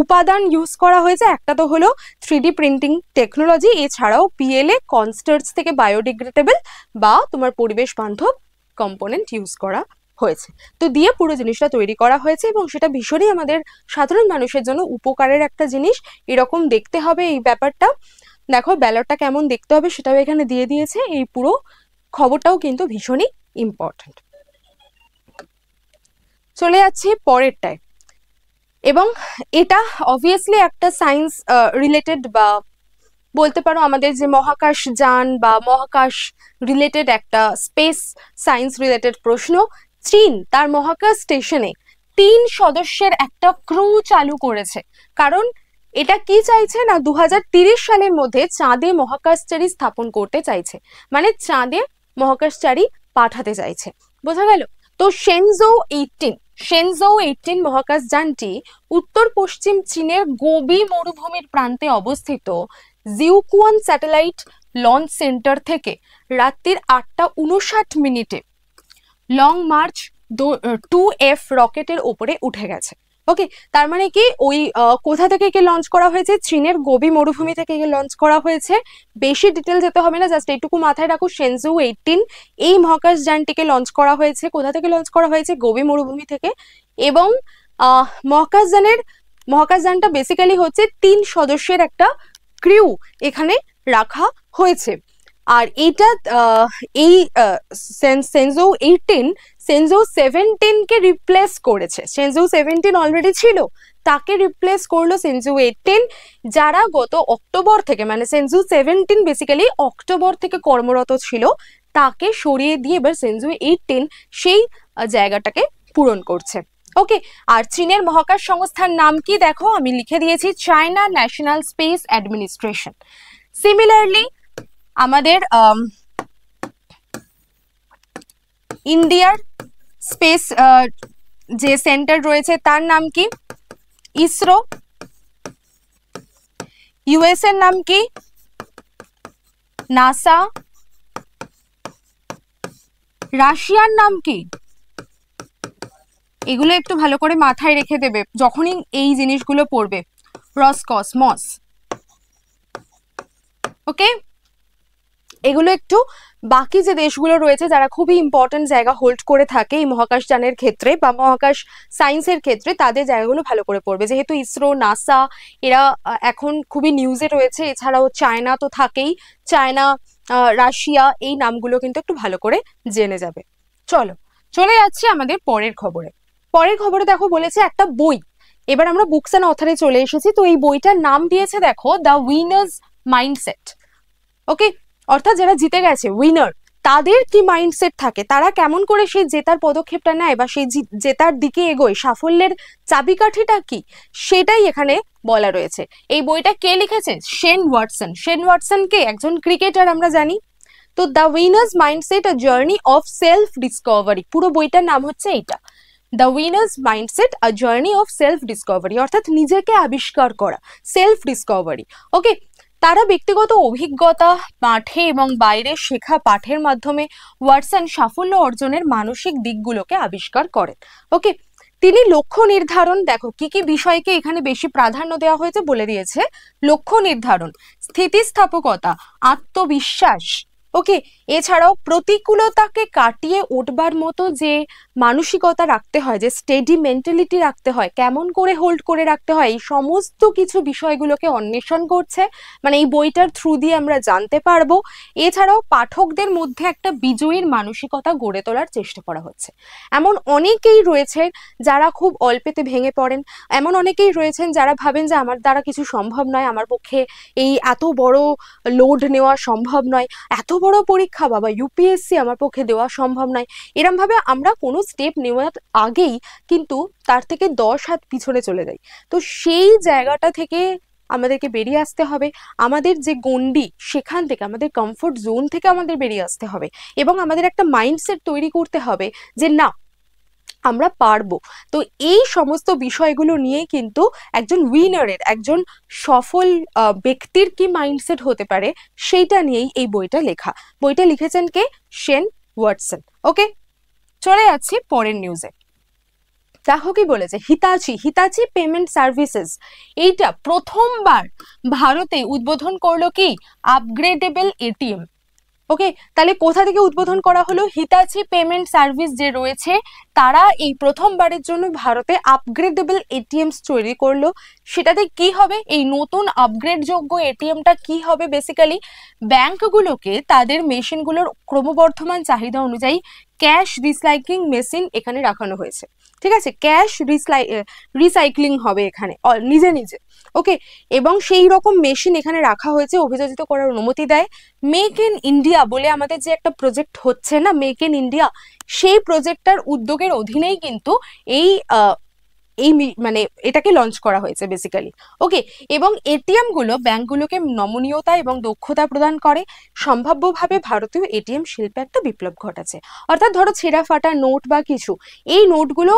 উপাদান ইউজ করা হয়েছে একটা তো হলো থ্রিডি প্রিন্টিং টেকনোলজি এছাড়াও পিএলএ কনস্টার্টস থেকে বায়োডিগ্রেডেবল বা তোমার পরিবেশ বান্ধব কম্পোনেন্ট ইউজ করা হয়েছে তো দিয়ে পুরো জিনিসটা তৈরি করা হয়েছে এবং সেটা ভীষণই আমাদের সাধারণ মানুষের জন্য উপকারের একটা জিনিস এরকম দেখতে হবে এই ব্যাপারটা দেখো ব্যালটটা কেমন দেখতে হবে সেটাও এখানে দিয়ে দিয়েছে এই পুরো খবরটাও কিন্তু ভীষণই ইম্পর্ট্যান্ট চলে যাচ্ছি পরেরটায় এবং এটা অবভিয়াসলি একটা সায়েন্স রিলেটেড বা বলতে পারো আমাদের যে মহাকাশ যান বা মহাকাশ রিলেটেড একটা স্পেস সায়েন্স রিলেটেড প্রশ্ন চীন তার মহাকাশ স্টেশনে তিন সদস্যের একটা ক্রু চালু করেছে কারণ এটা কি চাইছে না দু সালের মধ্যে চাঁদে মহাকাশচারী স্থাপন করতে চাইছে মানে চাঁদে মহাকাশচারী পাঠাতে চাইছে বোঝা গেল তো সেনজো এইটিন শেনজৌ এইটিন মহাকাশ যানটি উত্তর পশ্চিম চীনের গোবি মরুভূমির প্রান্তে অবস্থিত জিউকুয়ান স্যাটেলাইট লঞ্চ সেন্টার থেকে রাত্রির আটটা উনষাট মিনিটে লং মার্চ টু এফ রকেটের ওপরে উঠে গেছে ওকে তার মানে কি ওই কোথা থেকে একে লঞ্চ করা হয়েছে চীনের গোবি মরুভূমি থেকে একে লঞ্চ করা হয়েছে বেশি ডিটেল যেতে হবে না জাস্ট এইটুকু মাথায় রাখো সেনজু এইটিন এই মহাকাশ যানটিকে লঞ্চ করা হয়েছে কোথা থেকে লঞ্চ করা হয়েছে গোবি মরুভূমি থেকে এবং মহাকাশযানের মহাকাশযানটা বেসিক্যালি হচ্ছে তিন সদস্যের একটা ক্রিউ এখানে রাখা হয়েছে আর এটা এই সেনজো এইটিন সেনজো সেভেন্টিনকে রিপ্লেস করেছে সেনজো সেভেন্টিন অলরেডি ছিল তাকে রিপ্লেস করলো সেনজু এইটিন যারা গত অক্টোবর থেকে মানে সেনজু সেভেন্টিন বেসিক্যালি অক্টোবর থেকে কর্মরত ছিল তাকে সরিয়ে দিয়ে এবার সেনজু এইটিন সেই জায়গাটাকে পূরণ করছে ওকে আর চীনের মহাকাশ সংস্থার নাম কি দেখো আমি লিখে দিয়েছি China National Space Administration similarly আমাদের ইন্ডিয়ার স্পেস যে সেন্টার রয়েছে তার নাম কি ইসরো ইউএস এর নাম কি নাসা রাশিয়ার নাম কি এগুলো একটু ভালো করে মাথায় রেখে দেবে যখনই এই জিনিসগুলো পড়বে মস ওকে এগুলো একটু বাকি যে দেশগুলো রয়েছে যারা খুবই ইম্পর্টেন্ট জায়গা হোল্ড করে থাকে এই মহাকাশযানের ক্ষেত্রে বা মহাকাশ সায়েন্সের ক্ষেত্রে তাদের জায়গাগুলো ভালো করে পড়বে যেহেতু ইসরো নাসা এরা এখন খুবই নিউজে রয়েছে এছাড়াও চায়না তো থাকেই চায়না রাশিয়া এই নামগুলো কিন্তু একটু ভালো করে জেনে যাবে চলো চলে যাচ্ছি আমাদের পরের খবরে পরের খবরে দেখো বলেছে একটা বই এবার আমরা বুকস অ্যান্ড অথারে চলে এসেছি তো এই বইটার নাম দিয়েছে দেখো দ্য উইনার্স মাইন্ডসেট ওকে অর্থাৎ যারা জিতে গেছে উইনার তাদের কি মাইন্ডসেট থাকে তারা কেমন করে সেই জেতার পদক্ষেপটা নেয় বা সেই জেতার দিকে এগোয় সাফল্যের চাবিকাঠিটা কি সেটাই এখানে বলা রয়েছে এই বইটা কে লিখেছে শেন ওয়াটসন শেন ওয়াটসনকে একজন ক্রিকেটার আমরা জানি তো the winner's mindset a journey of self discovery পুরো বইটার নাম হচ্ছে এইটা the winner's mindset a journey of self discovery অর্থাৎ নিজেকে আবিষ্কার করা সেলফ ডিসকভারি ওকে তারা ব্যক্তিগত অভিজ্ঞতা মাঠে এবং বাইরে শেখা পাঠের মাধ্যমে ওয়াটসন সাফল্য অর্জনের মানসিক দিকগুলোকে আবিষ্কার করেন ওকে তিনি লক্ষ্য নির্ধারণ দেখো কি কি বিষয়কে এখানে বেশি প্রাধান্য দেওয়া হয়েছে বলে দিয়েছে লক্ষ্য নির্ধারণ স্থিতিস্থাপকতা আত্মবিশ্বাস ওকে এছাড়াও প্রতিকূলতাকে কাটিয়ে উঠবার মতো যে মানসিকতা রাখতে হয় যে স্টেডি মেন্টালিটি রাখতে হয় কেমন করে হোল্ড করে রাখতে হয় এই সমস্ত কিছু বিষয়গুলোকে অন্বেষণ করছে মানে এই বইটার থ্রু দিয়ে আমরা জানতে পারবো এছাড়াও পাঠকদের মধ্যে একটা বিজয়ীর মানসিকতা গড়ে তোলার চেষ্টা করা হচ্ছে এমন অনেকেই রয়েছে যারা খুব অল্পেতে ভেঙে পড়েন এমন অনেকেই রয়েছেন যারা ভাবেন যে আমার দ্বারা কিছু সম্ভব নয় আমার পক্ষে এই এত বড় লোড নেওয়া সম্ভব নয় এত বড় পরীক্ষা বাবা ইউপিএসসি আমার পক্ষে দেওয়া সম্ভব নয় এরমভাবে আমরা কোনো স্টেপ নেওয়ার আগেই কিন্তু তার থেকে দশ হাত পিছনে চলে যাই তো সেই জায়গাটা থেকে আমাদেরকে বেরিয়ে আসতে হবে আমাদের যে গন্ডি সেখান থেকে আমাদের কমফোর্ট জোন থেকে আমাদের বেরিয়ে আসতে হবে এবং আমাদের একটা মাইন্ডসেট তৈরি করতে হবে যে না আমরা পারবো তো এই সমস্ত বিষয়গুলো নিয়ে কিন্তু একজন উইনারের একজন সফল ব্যক্তির কি মাইন্ডসেট হতে পারে সেইটা নিয়েই এই বইটা লেখা বইটা লিখেছেন কে শেন ওয়াটসন ওকে চলে যাচ্ছি পরের নিউজে দেখো কি বলেছে হিতাচি হিতাচি পেমেন্ট সার্ভিসেস এইটা প্রথমবার ভারতে উদ্বোধন করলো কি আপগ্রেডেবল এটিএম ওকে তাহলে কোথা থেকে উদ্বোধন করা হলো হিতাচি পেমেন্ট সার্ভিস যে রয়েছে তারা এই প্রথমবারের জন্য ভারতে আপগ্রেডেবল এটিএমস তৈরি করলো সেটাতে কি হবে এই নতুন আপগ্রেডযোগ্য এটিএমটা কি হবে বেসিক্যালি ব্যাংকগুলোকে তাদের মেশিনগুলোর ক্রমবর্ধমান চাহিদা অনুযায়ী ক্যাশ রিসাইক্লিং মেশিন এখানে রাখানো হয়েছে ঠিক আছে ক্যাশ রিসাই রিসাইক্লিং হবে এখানে নিজে নিজে ওকে এবং সেই রকম মেশিন এখানে রাখা হয়েছে অভিযোজিত করার অনুমতি দেয় মেক ইন ইন্ডিয়া বলে আমাদের যে একটা প্রজেক্ট হচ্ছে না মেক ইন ইন্ডিয়া সেই প্রজেক্টটার উদ্যোগের অধীনেই কিন্তু এই এই মানে এটাকে লঞ্চ করা হয়েছে বেসিক্যালি ওকে এবং এটিএমগুলো ব্যাঙ্কগুলোকে নমনীয়তা এবং দক্ষতা প্রদান করে সম্ভাব্যভাবে ভারতীয় এটিএম শিল্পে একটা বিপ্লব ঘটাচ্ছে অর্থাৎ ধরো ছেঁড়া ফাটা নোট বা কিছু এই নোটগুলো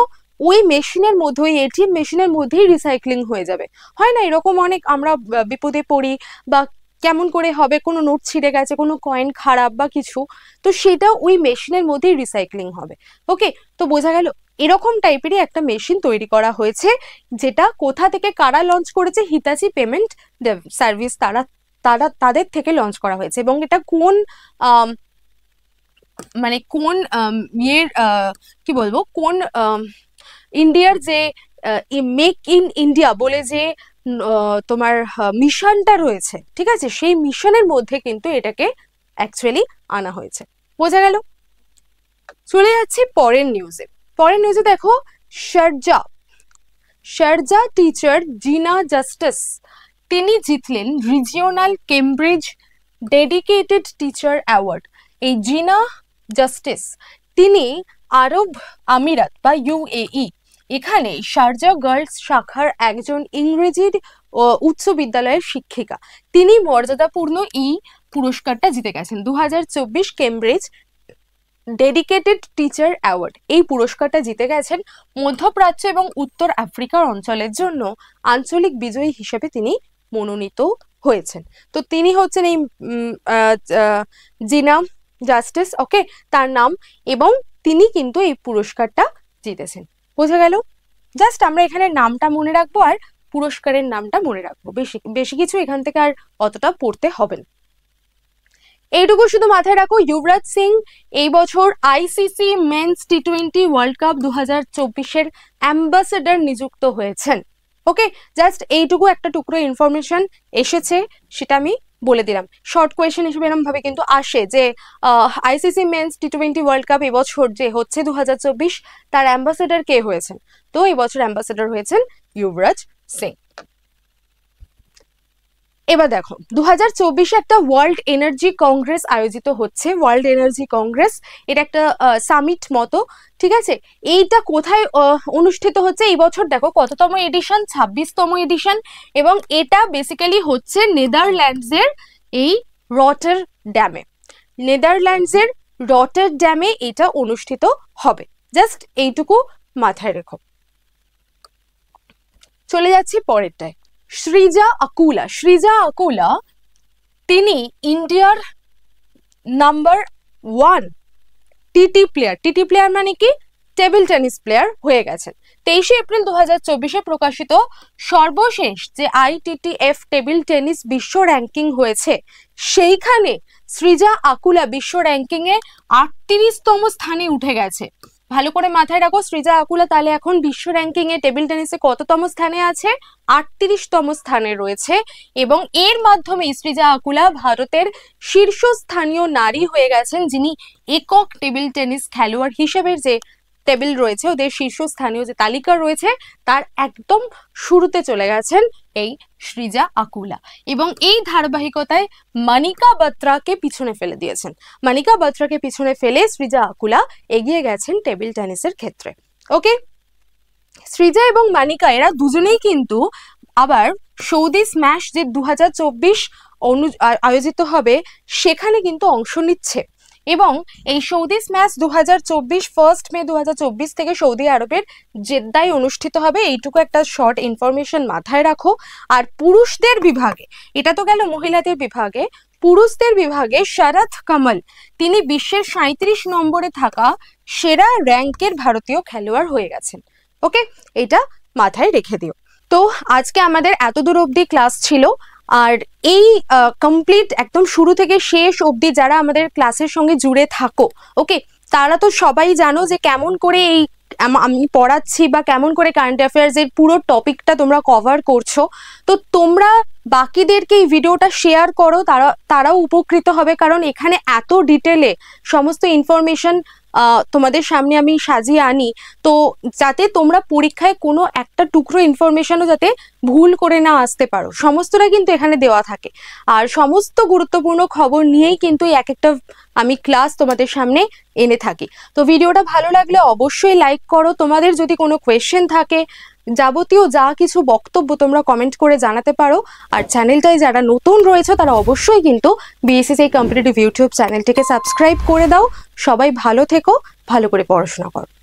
ওই মেশিনের মধ্যে ওই এটিএম মেশিনের মধ্যেই রিসাইক্লিং হয়ে যাবে হয় না এরকম অনেক আমরা বিপদে পড়ি বা কেমন করে হবে কোনো নোট ছিঁড়ে গেছে কোনো কয়েন খারাপ বা কিছু তো সেটা ওই মেশিনের মধ্যেই রিসাইক্লিং হবে ওকে তো বোঝা গেল এরকম টাইপেরই একটা মেশিন তৈরি করা হয়েছে যেটা কোথা থেকে কারা লঞ্চ করেছে হিতাচি পেমেন্ট সার্ভিস তারা তারা তাদের থেকে লঞ্চ করা হয়েছে এবং এটা কোন মানে কোন ইয়ের কি বলবো কোন ইন্ডিয়ার যে মেক ইন ইন্ডিয়া বলে যে তোমার মিশনটা রয়েছে ঠিক আছে সেই মিশনের মধ্যে কিন্তু এটাকে অ্যাকচুয়ালি আনা হয়েছে বোঝা গেল চলে যাচ্ছি পরের নিউজে পরের নিউজে দেখো Sharjah Sharjah teacher Gina Justice তিনি জিতলেন regional Cambridge dedicated teacher award এই জিনা জাস্টিস তিনি আরব আমিরাত বা ইউএই এখানে শারজা গার্লস শাখার একজন ইংরেজির উচ্চ বিদ্যালয়ের শিক্ষিকা তিনি মর্যাদাপূর্ণ এই পুরস্কারটা জিতে গেছেন দু কেমব্রিজ ডেডিকেটেড টিচার অ্যাওয়ার্ড এই পুরস্কারটা জিতে গেছেন মধ্যপ্রাচ্য এবং উত্তর আফ্রিকার অঞ্চলের জন্য আঞ্চলিক বিজয়ী হিসেবে তিনি মনোনীত হয়েছেন তো তিনি হচ্ছেন এই জিনা জাস্টিস ওকে তার নাম এবং তিনি কিন্তু এই পুরস্কারটা জিতেছেন বোঝা গেল জাস্ট আমরা এখানে নামটা মনে রাখবো আর পুরস্কারের নামটা মনে রাখবো বেশি বেশি কিছু এখান থেকে আর অতটা পড়তে হবে না এইটুকু শুধু মাথায় রাখো যুবরাজ সিং এই বছর ICC men's T twenty world cup দু হাজার চব্বিশের অ্যাম্বাসেডার নিযুক্ত হয়েছেন ওকে জাস্ট এইটুকু একটা টুকরো ইনফরমেশন এসেছে সেটা আমি বলে দিলাম শর্ট কোয়েশন হিসেবে এরকম ভাবে কিন্তু আসে যে ICC men's T twenty world cup এবছর যে হচ্ছে দু তার অ্যাম্বাসেডার কে হয়েছেন তো এবছর অ্যাম্বাসেডার হয়েছেন ইউবরাজ সিং এবার দেখো দু হাজার একটা ওয়ার্ল্ড এনার্জি কংগ্রেস আয়োজিত হচ্ছে ওয়ার্ল্ড এনার্জি কংগ্রেস এটা একটা সামিট মতো ঠিক আছে এইটা কোথায় অনুষ্ঠিত হচ্ছে এই বছর দেখো কততম এডিশন ছাব্বিশতম এডিশন এবং এটা বেসিক্যালি হচ্ছে নেদারল্যান্ডসের এই রটার ড্যামে নেদারল্যান্ডসের রটার ড্যামে এটা অনুষ্ঠিত হবে জাস্ট এইটুকু মাথায় রেখো চলে যাচ্ছি পরেরটায় শ্রীজা আকুলা শ্রীজা আকুলা তিনি ইন্ডিয়ার number one TT player TT player মানে কি টেবিল টেনিস প্লেয়ার হয়ে গেছেন তেইশে এপ্রিল দু হাজার প্রকাশিত সর্বশেষ যে এফ টেবিল টেনিস বিশ্ব র্যাঙ্কিং হয়েছে সেইখানে সৃজা আকুলা বিশ্ব র্যাঙ্কিংয়ে আটত্রিশতম স্থানে উঠে গেছে ভালো করে মাথায় রাখো সৃজা আকুলা তাহলে এখন বিশ্ব র্যাঙ্কিং এ টেবিল টেনিসে কততম স্থানে আছে আটত্রিশতম স্থানে রয়েছে এবং এর মাধ্যমে সৃজা আকুলা ভারতের শীর্ষস্থানীয় নারী হয়ে গেছেন যিনি একক টেবিল টেনিস খেলোয়াড় হিসেবে যে টেবিল রয়েছে ওদের শীর্ষস্থানীয় যে তালিকা রয়েছে তার একদম শুরুতে চলে গেছেন এই সৃজা আকুলা এবং এই ধারাবাহিকতায় মানিকা বাত্রাকে পিছনে ফেলে দিয়েছেন মানিকা বাত্রাকে পিছনে ফেলে সৃজা আকুলা এগিয়ে গেছেন টেবিল টেনিসের ক্ষেত্রে ওকে সৃজা এবং মানিকা এরা দুজনেই কিন্তু আবার সৌদি স্ম্যাশ যে দু অনু আয়োজিত হবে সেখানে কিন্তু অংশ নিচ্ছে এবং এই সৌদিস ম্যাচ দু হাজার ফার্স্ট মে দু থেকে সৌদি আরবের জেদ্দায় অনুষ্ঠিত হবে এইটুকু একটা শর্ট ইনফরমেশন মাথায় রাখো আর পুরুষদের বিভাগে এটা তো গেল মহিলাদের বিভাগে পুরুষদের বিভাগে শরৎ কমল তিনি বিশ্বের সাঁত্রিশ নম্বরে থাকা সেরা র্যাঙ্কের ভারতীয় খেলোয়াড় হয়ে গেছেন ওকে এটা মাথায় রেখে দিও তো আজকে আমাদের এত দূর অবধি ক্লাস ছিল আর এই কমপ্লিট একদম শুরু থেকে শেষ অবধি যারা আমাদের ক্লাসের সঙ্গে জুড়ে থাকো ওকে তারা তো সবাই জানো যে কেমন করে এই আমি পড়াচ্ছি বা কেমন করে কারেন্ট অ্যাফেয়ার্সের পুরো টপিকটা তোমরা কভার করছো তো তোমরা বাকিদেরকে এই ভিডিওটা শেয়ার করো তারা তারাও উপকৃত হবে কারণ এখানে এত ডিটেলে সমস্ত ইনফরমেশন তোমাদের সামনে আমি সাজিয়ে আনি তো যাতে তোমরা পরীক্ষায় কোনো একটা টুকরো ইনফরমেশনও যাতে ভুল করে না আসতে পারো সমস্তটা কিন্তু এখানে দেওয়া থাকে আর সমস্ত গুরুত্বপূর্ণ খবর নিয়েই কিন্তু এক একটা আমি ক্লাস তোমাদের সামনে এনে থাকি তো ভিডিওটা ভালো লাগলে অবশ্যই লাইক করো তোমাদের যদি কোনো কোয়েশ্চেন থাকে যাবতীয় যা কিছু বক্তব্য তোমরা কমেন্ট করে জানাতে পারো আর চ্যানেলটাই যারা নতুন রয়েছে তারা অবশ্যই কিন্তু বিএসসিসি কম্পিটিটিভ ইউটিউব চ্যানেলটিকে সাবস্ক্রাইব করে দাও সবাই ভালো থেকো ভালো করে পড়াশোনা করো